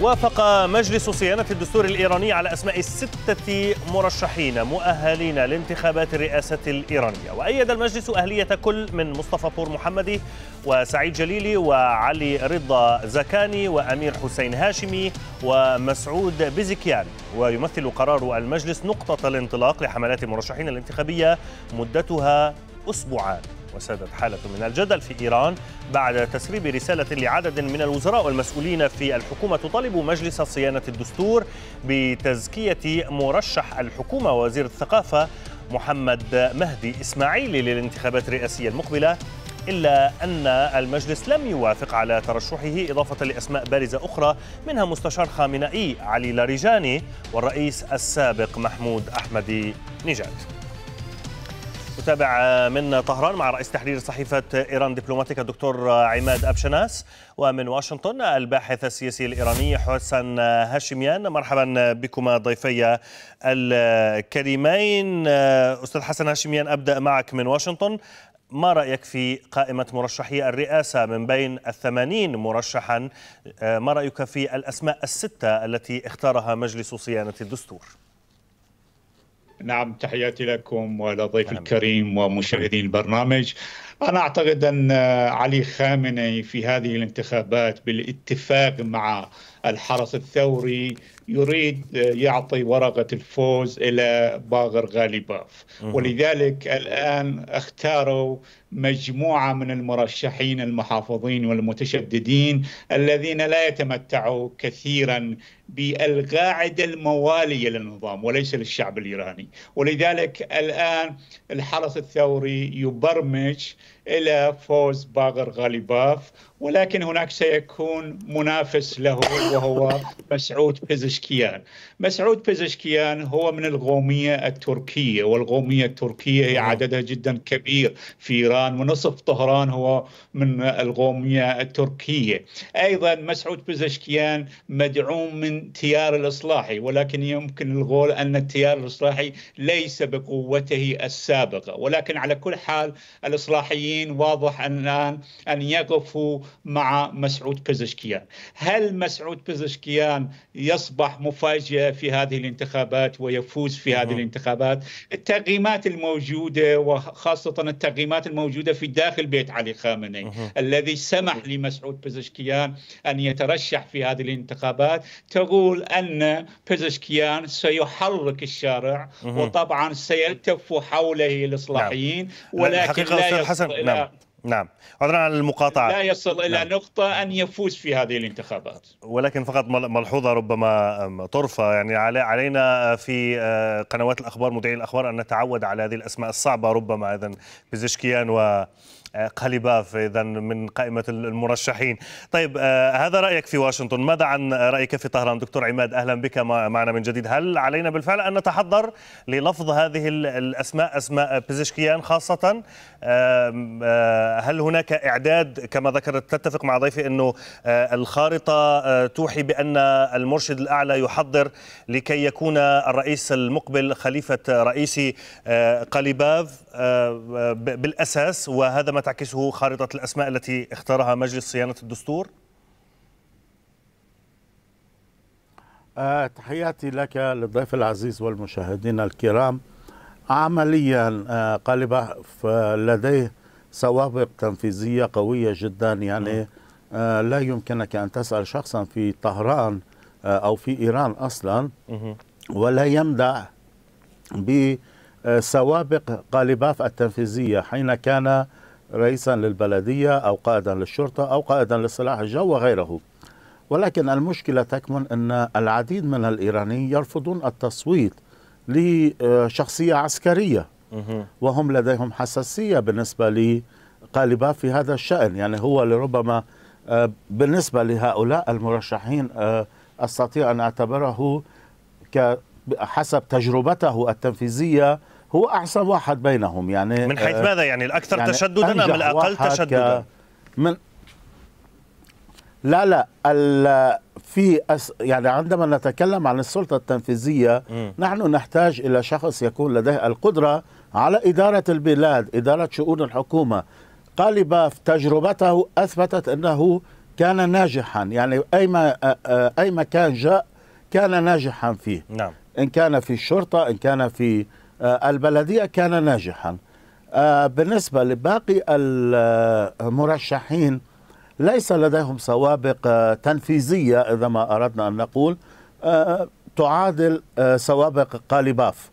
وافق مجلس صيانة الدستور الإيراني على أسماء ستة مرشحين مؤهلين لانتخابات الرئاسة الإيرانية وأيد المجلس أهلية كل من مصطفى بور محمدي وسعيد جليلي وعلي رضا زكاني وأمير حسين هاشمي ومسعود بزكيان ويمثل قرار المجلس نقطة الانطلاق لحملات المرشحين الانتخابية مدتها أسبوعان وسادت حالة من الجدل في إيران بعد تسريب رسالة لعدد من الوزراء والمسؤولين في الحكومة تطالب مجلس صيانة الدستور بتزكية مرشح الحكومة وزير الثقافة محمد مهدي إسماعيلي للانتخابات الرئاسية المقبلة إلا أن المجلس لم يوافق على ترشحه إضافة لأسماء بارزة أخرى منها مستشار خامنائي علي لاريجاني والرئيس السابق محمود أحمدي نجاد متابع من طهران مع رئيس تحرير صحيفة إيران دبلوماتيك الدكتور عماد أبشناس ومن واشنطن الباحث السياسي الإيراني حسن هاشميان مرحبا بكما ضيفي الكريمين أستاذ حسن هاشميان أبدأ معك من واشنطن ما رأيك في قائمة مرشحي الرئاسة من بين الثمانين مرشحا آه، ما رأيك في الأسماء الستة التي اختارها مجلس صيانة الدستور؟ نعم تحياتي لكم ولضيف الكريم ومشاهدين البرنامج أنا أعتقد أن علي خامنئي في هذه الانتخابات بالاتفاق مع الحرس الثوري يريد يعطي ورقة الفوز إلى باغر غاليباف ولذلك الآن اختاروا مجموعة من المرشحين المحافظين والمتشددين الذين لا يتمتعوا كثيرا بالقاعدة الموالية للنظام وليس للشعب الإيراني ولذلك الآن الحرس الثوري يبرمج إلى فوز باغر غاليباف ولكن هناك سيكون منافس له وهو مسعود بيزشكي بزشكيان مسعود بزشكيان هو من الغومية التركية والغومية التركية هي نعم. عددها جدا كبير في إيران ونصف طهران هو من الغومية التركية أيضا مسعود بزشكيان مدعوم من تيار الإصلاحي ولكن يمكن القول أن التيار الإصلاحي ليس بقوته السابقة ولكن على كل حال الإصلاحيين واضح الآن أن يقفوا مع مسعود بزشكيان هل مسعود بزشكيان يصبح افراح مفاجئه في هذه الانتخابات ويفوز في هذه نعم. الانتخابات، التقييمات الموجوده وخاصه التقييمات الموجوده في داخل بيت علي خامنئي الذي سمح لمسعود بزشكيان ان يترشح في هذه الانتخابات تقول ان بزشكيان سيحرك الشارع وطبعا سيلتف حوله الاصلاحيين نعم. ولكن لا حقيقه حسن نعم نعم عذرا عن المقاطعة لا يصل إلى نعم. نقطة أن يفوز في هذه الانتخابات ولكن فقط ملحوظة ربما طرفة يعني علينا آه، في آه، قنوات الأخبار مدعي الأخبار أن نتعود على هذه الأسماء الصعبة ربما إذا بزشكيان و قليباف اذا من قائمه المرشحين طيب آه، هذا رايك في واشنطن ماذا عن رايك في طهران دكتور عماد اهلا بك معنا من جديد هل علينا بالفعل ان نتحضر للفظ هذه الاسماء اسماء بيزشكيان خاصه آه، هل هناك اعداد كما ذكرت تتفق مع ضيفي انه آه، الخارطه توحي بان المرشد الاعلى يحضر لكي يكون الرئيس المقبل خليفه رئيسي قليباف بالاساس وهذا ما ما تعكسه خارطة الأسماء التي اختارها مجلس صيانة الدستور؟ آه، تحياتي لك للضيف العزيز والمشاهدين الكرام عمليا آه، قالبة لديه سوابق تنفيذية قوية جدا يعني نعم. آه، لا يمكنك أن تسأل شخصا في طهران أو في إيران أصلا ولا يمدح بسوابق قالباف التنفيذية حين كان رئيسا للبلدية أو قائدا للشرطة أو قائدا لسلاح الجو وغيره ولكن المشكلة تكمن أن العديد من الإيرانيين يرفضون التصويت لشخصية عسكرية وهم لديهم حساسية بالنسبة لقالبة في هذا الشأن يعني هو لربما آه، بالنسبة لهؤلاء المرشحين آه، أستطيع أن أعتبره حسب تجربته التنفيذية هو احسن واحد بينهم يعني من حيث آه، ماذا يعني الاكثر يعني تشددا ام الاقل تشددا من لا لا في أس يعني عندما نتكلم عن السلطة التنفيذية م. نحن نحتاج إلى شخص يكون لديه القدرة على إدارة البلاد إدارة شؤون الحكومة قالب تجربته أثبتت أنه كان ناجحا يعني أي, ما آه، آه، أي مكان جاء كان ناجحا فيه نعم. إن كان في الشرطة إن كان في آه، البلدية كان ناجحا آه، بالنسبة لباقي المرشحين ليس لديهم سوابق آه، تنفيذية إذا ما أردنا أن نقول تعادل سوابق قاليباف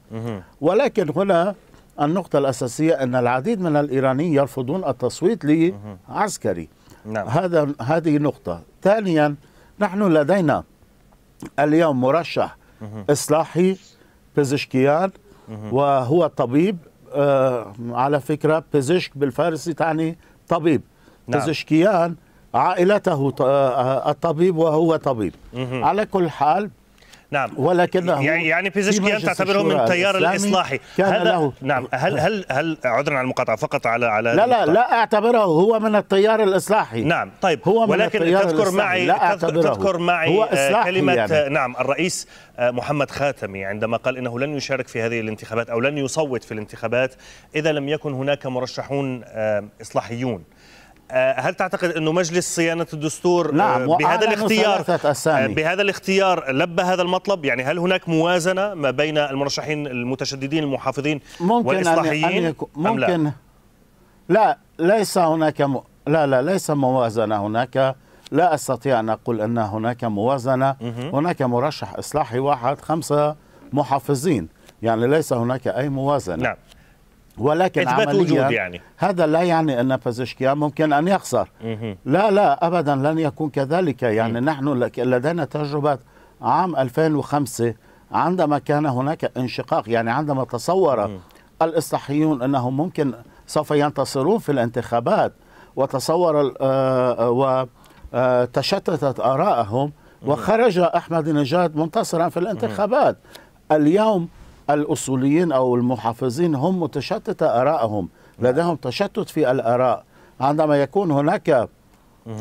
ولكن هنا النقطة الأساسية أن العديد من الإيرانيين يرفضون التصويت لعسكري نعم. هذا هذه نقطة ثانيا نحن لدينا اليوم مرشح إصلاحي بزشكيان وهو طبيب آه على فكرة بزشك بالفارسي تعني طبيب نعم. بزشكيان عائلته آه، آه، الطبيب وهو طبيب على كل حال نعم ولكنه يعني, يعني بيزيشكيان تعتبره من التيار الإصلاحي هذا له نعم هل هل هل عذرا على المقاطعة فقط على على لا لا لا أعتبره هو من التيار الإصلاحي نعم طيب هو من ولكن التيار تذكر معي لا أعتبره تذكر معي هو آه، كلمة آه، يعني. نعم الرئيس آه، محمد خاتمي عندما قال انه لن يشارك في هذه الانتخابات او لن يصوت في الانتخابات اذا لم يكن هناك مرشحون اصلاحيون آه، هل تعتقد انه مجلس صيانه الدستور آه، نعم آه، بهذا الاختيار بهذا الاختيار لبى هذا المطلب يعني هل هناك موازنه ما بين المرشحين المتشددين المحافظين ممكن والاصلاحيين أن يكون ممكن لا؟ لا ليس هناك م... لا لا ليس موازنه هناك لا استطيع ان اقول ان هناك موازنه هناك مرشح اصلاحي واحد خمسه محافظين يعني ليس هناك اي موازنه نعم. ولكن اثبات وجود يعني. هذا لا يعني أن بازشكيان ممكن أن يخسر مه. لا لا أبدا لن يكون كذلك يعني مه. نحن لدينا تجربة عام 2005 عندما كان هناك انشقاق يعني عندما تصور مه. الإصلاحيون أنهم ممكن سوف ينتصرون في الانتخابات وتصور آه، آه، وتشتتت آه، آراءهم وخرج أحمد نجاد منتصرا في الانتخابات اليوم الأصوليين أو المحافظين هم متشتتة أراءهم لديهم تشتت في الآراء عندما يكون هناك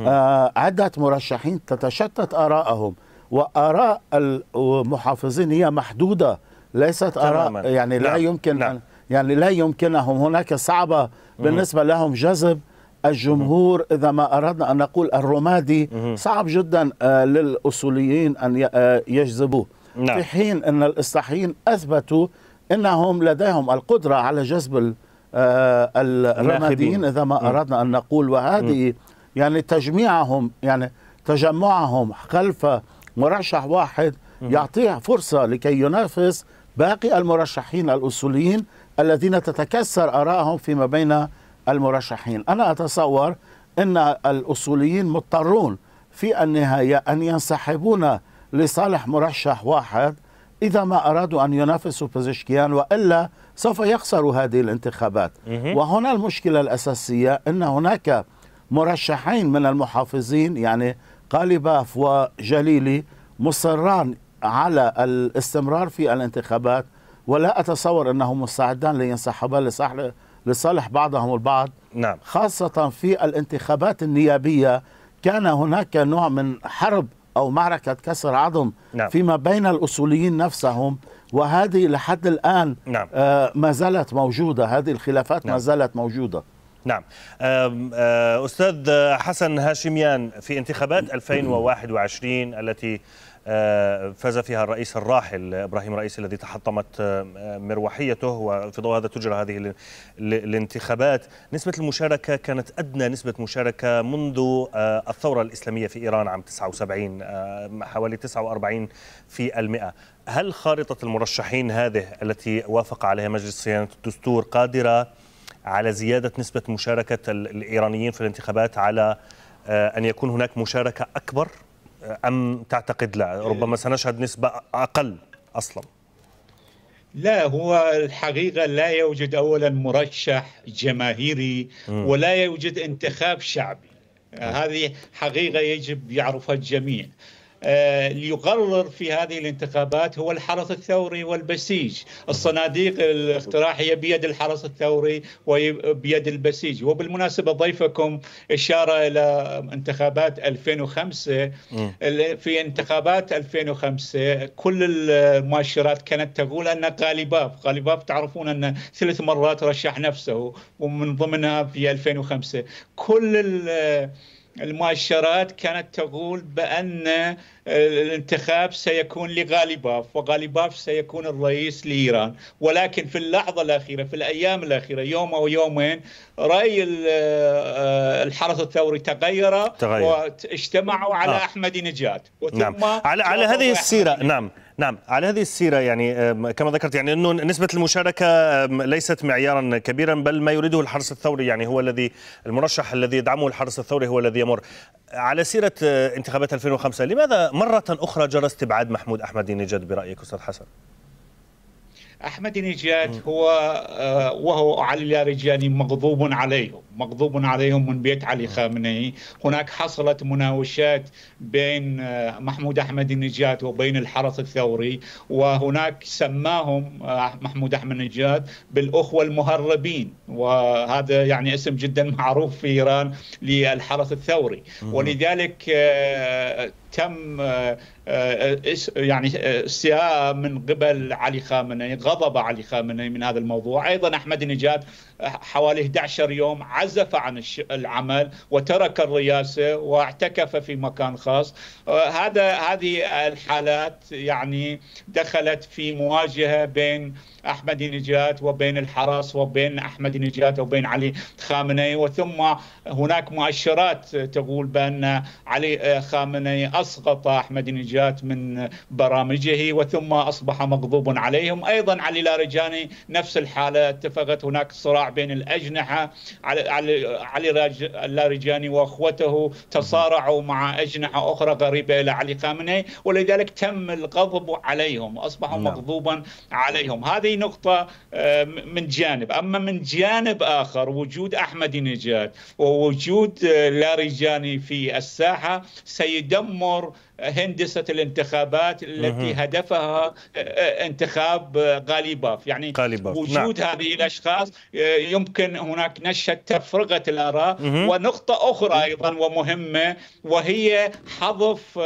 آه، عدة مرشحين تتشتت أراءهم وآراء المحافظين هي محدودة ليست آراء يعني لا, نعم. يمكن نعم. يعني لا يمكنهم هناك صعبة بالنسبة لهم جذب الجمهور إذا ما أردنا أن نقول الرمادي صعب جدا آه، للأصوليين أن آه، يجذبوه نعم. في حين أن الإصلاحيين أثبتوا أنهم لديهم القدرة على جذب آه، الرماديين إذا ما أردنا أن نقول وهذه يعني تجميعهم يعني تجمعهم خلف مرشح واحد يعطيه فرصة لكي ينافس باقي المرشحين الأصوليين الذين تتكسر آرائهم فيما بين المرشحين أنا أتصور أن الأصوليين مضطرون في النهاية أن ينسحبون لصالح مرشح واحد إذا ما أرادوا أن ينافسوا بزشكيان وإلا سوف يخسروا هذه الانتخابات وهنا المشكلة الأساسية أن هناك مرشحين من المحافظين يعني قالباف وجليلي مصران على الاستمرار في الانتخابات ولا أتصور أنهم مستعدان لينسحبا لصالح, لصالح بعضهم البعض نعم. خاصة في الانتخابات النيابية كان هناك نوع من حرب أو معركة كسر عظم نعم. فيما بين الأصوليين نفسهم وهذه لحد الآن نعم. آه ما زالت موجودة هذه الخلافات نعم. ما زالت موجودة نعم آه، أستاذ حسن هاشميان في انتخابات 2021 نعم. التي آه، فاز فيها الرئيس الراحل ابراهيم رئيس الذي تحطمت آه، مروحيته وفي ضوء هذا تجرى هذه الانتخابات نسبه المشاركه كانت ادنى نسبه مشاركه منذ آه، الثوره الاسلاميه في ايران عام 79 حوالي 49 في المئة هل خارطه المرشحين هذه التي وافق عليها مجلس صيانه الدستور قادره على زياده نسبه مشاركه الايرانيين في الانتخابات على ان يكون هناك مشاركه اكبر آه، أم تعتقد لا ربما سنشهد نسبة أقل أصلا لا هو الحقيقة لا يوجد أولا مرشح جماهيري ولا يوجد انتخاب شعبي هذه حقيقة يجب يعرفها الجميع آه، يقرر في هذه الانتخابات هو الحرس الثوري والبسيج الصناديق الاقتراحية بيد الحرس الثوري وبيد البسيج وبالمناسبة ضيفكم إشارة إلى انتخابات 2005 في انتخابات 2005 كل المؤشرات كانت تقول أن قاليباب قاليباب تعرفون أن ثلاث مرات رشح نفسه ومن ضمنها في 2005 كل المؤشرات كانت تقول بأن آه، الانتخاب سيكون لغالباف وغالباف سيكون الرئيس لإيران ولكن في اللحظة الأخيرة في الأيام الأخيرة يوم أو يومين رأي آه، الحرس الثوري تغير, تغير. واجتمعوا على آه. أحمد نجات نعم. وثم نعم. على, على هذه السيرة نعم نعم على هذه السيرة يعني كما ذكرت يعني أنه نسبة المشاركة ليست معيارا كبيرا بل ما يريده الحرس الثوري يعني هو الذي المرشح الذي يدعمه الحرس الثوري هو الذي يمر على سيرة آه، انتخابات 2005 لماذا مرة أخرى جرى استبعاد محمود أحمدي نجاد برأيك أستاذ حسن؟ أحمدي نجاد هو آه، وهو على رجال مغضوب عليهم مغضوب عليهم من بيت علي خامنئي هناك حصلت مناوشات بين آه، محمود أحمد النجات وبين الحرس الثوري وهناك سماهم آه، محمود أحمد النجات بالأخوة المهربين وهذا يعني اسم جدا معروف في إيران للحرس الثوري ولذلك آه، تم يعني استياء من قبل علي خامنئي غضب علي خامنئي من هذا الموضوع ايضا احمد نجاد حوالي 11 يوم عزف عن العمل وترك الرئاسة واعتكف في مكان خاص آه، هذا هذه الحالات يعني دخلت في مواجهة بين احمد نجات وبين الحرس وبين احمد نجات وبين علي خامنئي وثم هناك مؤشرات تقول بان علي خامنئي اسقط احمد نجات من برامجه وثم اصبح مغضوب عليهم ايضا علي لارجاني نفس الحاله اتفقت هناك صراع بين الاجنحه علي علي, لارجاني اللارجاني واخوته تصارعوا مع اجنحه اخرى قريبه الى علي خامنئي ولذلك تم الغضب عليهم اصبحوا نعم. مغضوبا عليهم هذه نقطة آه، من جانب أما من جانب آخر وجود أحمد نجاد ووجود آه، لاريجاني في الساحة سيدمر آه، هندسة الانتخابات التي هدفها انتخاب غاليباف يعني غاليباف. وجود نعم. هذه الأشخاص يمكن هناك نشأة تفرقة الآراء ونقطة أخرى أيضا ومهمة وهي حظف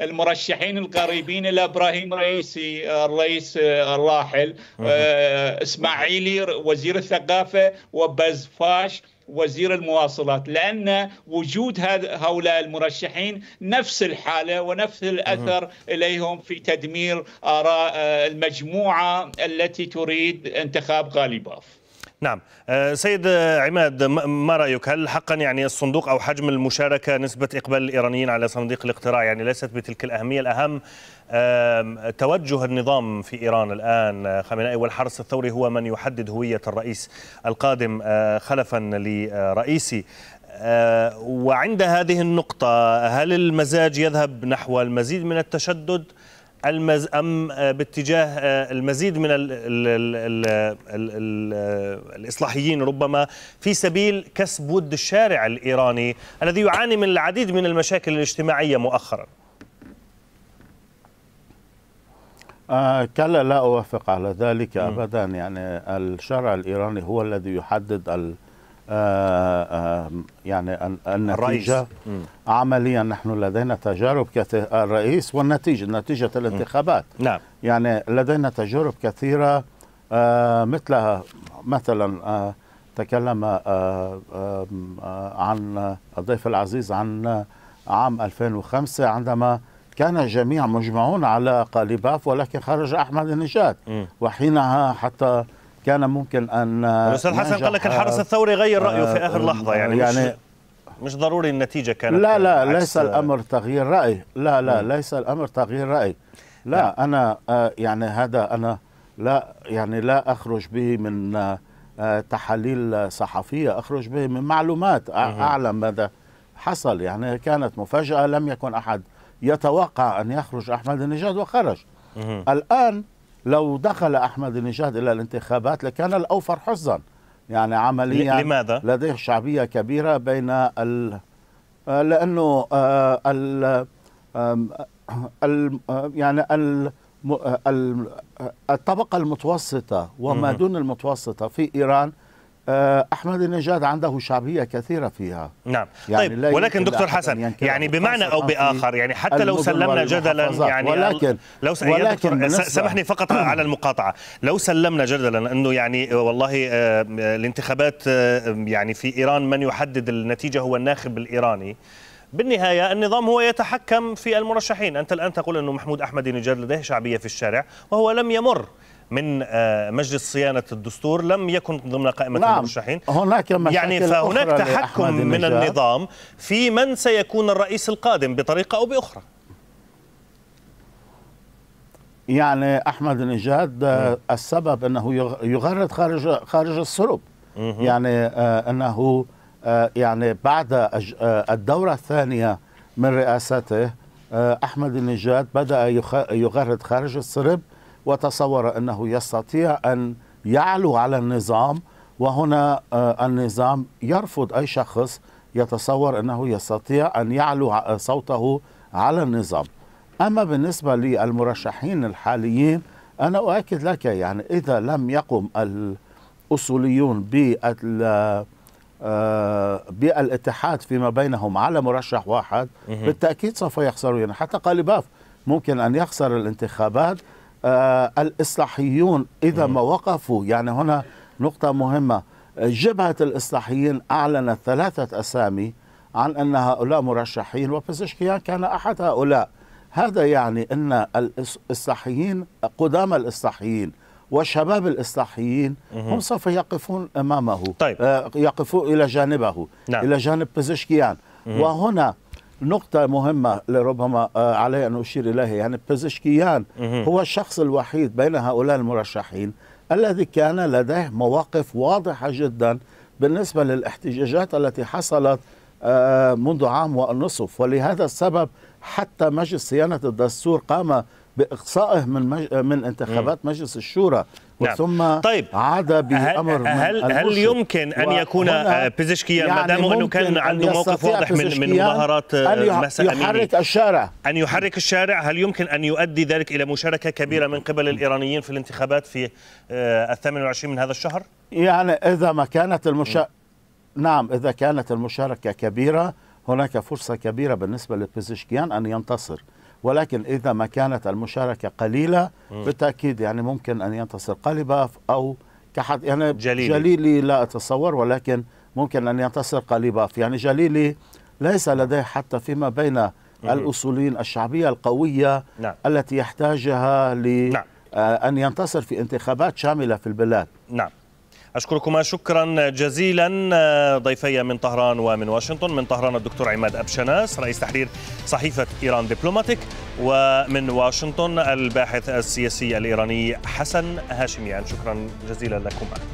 المرشحين القريبين الى ابراهيم رئيسي الرئيس آه، الراحل آه، اسماعيلي وزير الثقافه وبزفاش وزير المواصلات لان وجود هؤلاء المرشحين نفس الحاله ونفس الاثر اليهم في تدمير اراء آه، المجموعه التي تريد انتخاب غاليباف نعم آه، سيد عماد ما رايك هل حقا يعني الصندوق او حجم المشاركه نسبه اقبال الايرانيين على صناديق الاقتراع يعني ليست بتلك الاهميه الاهم توجه النظام في ايران الان آه، خامنئي والحرس الثوري هو من يحدد هويه الرئيس القادم آه، خلفا لرئيسي وعند هذه النقطه هل المزاج يذهب نحو المزيد من التشدد المز... أم آه، باتجاه آه، المزيد من ال... ال... ال... ال... ال... الإصلاحيين ربما في سبيل كسب ود الشارع الإيراني الذي يعاني من العديد من المشاكل الاجتماعية مؤخرا آه كلا لا أوافق على ذلك أبدا يعني الشارع الإيراني هو الذي يحدد ال... آه، آه، يعني النتيجة الرئيس. عمليا نحن لدينا تجارب كثيرة الرئيس والنتيجة نتيجة الانتخابات نعم. يعني لدينا تجارب كثيرة آه، مثلها مثلا تكلم عن الضيف العزيز عن عام 2005 عندما كان الجميع مجمعون على قالباف ولكن خرج أحمد النجاد وحينها حتى كان ممكن ان الاستاذ حسن قال لك الحرس الثوري غير رايه في آه، اخر لحظه يعني, يعني مش مش ضروري النتيجه كانت لا لا ليس الامر تغيير راي لا لا م. ليس الامر تغيير راي لا, لا. نعم. انا آه، يعني هذا انا لا يعني لا اخرج به من آه، تحاليل صحفيه اخرج به من معلومات اعلم ماذا حصل يعني كانت مفاجاه لم يكن احد يتوقع ان يخرج احمد النجاد وخرج الان لو دخل أحمد النجاد إلى الانتخابات لكان الأوفر حظا يعني عمليا لماذا؟ لديه شعبية كبيرة بين ال... لأنه آه، ال... يعني الطبقة المتوسطة وما دون المتوسطة في إيران آه، احمد النجاد عنده شعبيه كثيره فيها نعم يعني طيب ولكن دكتور حسن يعني بمعنى او باخر يعني حتى لو سلمنا جدلا يعني ولكن لو س... ولكن سامحني فقط على المقاطعه لو سلمنا جدلا انه يعني آه، والله آه، الانتخابات يعني في ايران من يحدد النتيجه هو الناخب الايراني بالنهاية النظام هو يتحكم في المرشحين أنت الآن تقول أنه محمود أحمد نجاد لديه شعبية في الشارع وهو لم يمر من آه، مجلس صيانه الدستور لم يكن ضمن قائمه نعم. المرشحين هناك يعني فهناك تحكم من النظام في من سيكون الرئيس القادم بطريقه او باخرى يعني احمد نجاد آه، السبب انه يغرد خارج خارج السرب يعني آه، انه يعني بعد الدوره الثانيه من رئاسته احمد النجاد بدا يغرد خارج السرب وتصور أنه يستطيع أن يعلو على النظام وهنا آه، النظام يرفض أي شخص يتصور أنه يستطيع أن يعلو آه، صوته على النظام أما بالنسبة للمرشحين الحاليين أنا أؤكد لك يعني إذا لم يقم الأصوليون آه، بالاتحاد فيما بينهم على مرشح واحد بالتأكيد سوف يخسرون يعني حتى قالباف ممكن أن يخسر الانتخابات آه الإصلاحيون إذا ما وقفوا يعني هنا نقطة مهمة جبهة الإصلاحيين أعلنت ثلاثة أسامي عن أن هؤلاء مرشحين وبزشكيان كان أحد هؤلاء هذا يعني أن الإصلاحيين قدام الإصلاحيين وشباب الإصلاحيين هم سوف يقفون أمامه طيب. آه، يقفون إلى جانبه نعم. إلى جانب بزشكيان وهنا نقطة مهمة لربما آه، علي أن أشير إليها يعني بيزشكيان هو الشخص الوحيد بين هؤلاء المرشحين الذي كان لديه مواقف واضحة جدا بالنسبة للاحتجاجات التي حصلت آه، منذ عام ونصف ولهذا السبب حتى مجلس صيانة الدستور قام بإقصائه من, من انتخابات مجلس الشورى نعم. ثم طيب. عاد بامر هل من هل يمكن ان يكون بيزشكيا آه، يعني ما دام انه كان عنده موقف واضح من من مظاهرات آه، مساء ان يحرك الشارع ان يحرك الشارع هل يمكن ان يؤدي ذلك الى مشاركه كبيره من قبل الايرانيين في الانتخابات في آه الثامن والعشرين من هذا الشهر؟ يعني اذا ما كانت المشا... نعم اذا كانت المشاركه كبيره هناك فرصه كبيره بالنسبه لبيزشكيان ان ينتصر ولكن إذا ما كانت المشاركة قليلة بالتأكيد يعني ممكن أن ينتصر قلبة أو كحد يعني جليلي. جليلي لا أتصور ولكن ممكن أن ينتصر قليباف يعني جليلي ليس لديه حتى فيما بين الأصولين الشعبية القوية نعم. التي يحتاجها ل نعم. آه، أن ينتصر في انتخابات شاملة في البلاد نعم أشكركما شكرا جزيلا ضيفي من طهران ومن واشنطن من طهران الدكتور عماد أبشناس رئيس تحرير صحيفة إيران دبلوماتيك ومن واشنطن الباحث السياسي الإيراني حسن هاشميان شكرا جزيلا لكما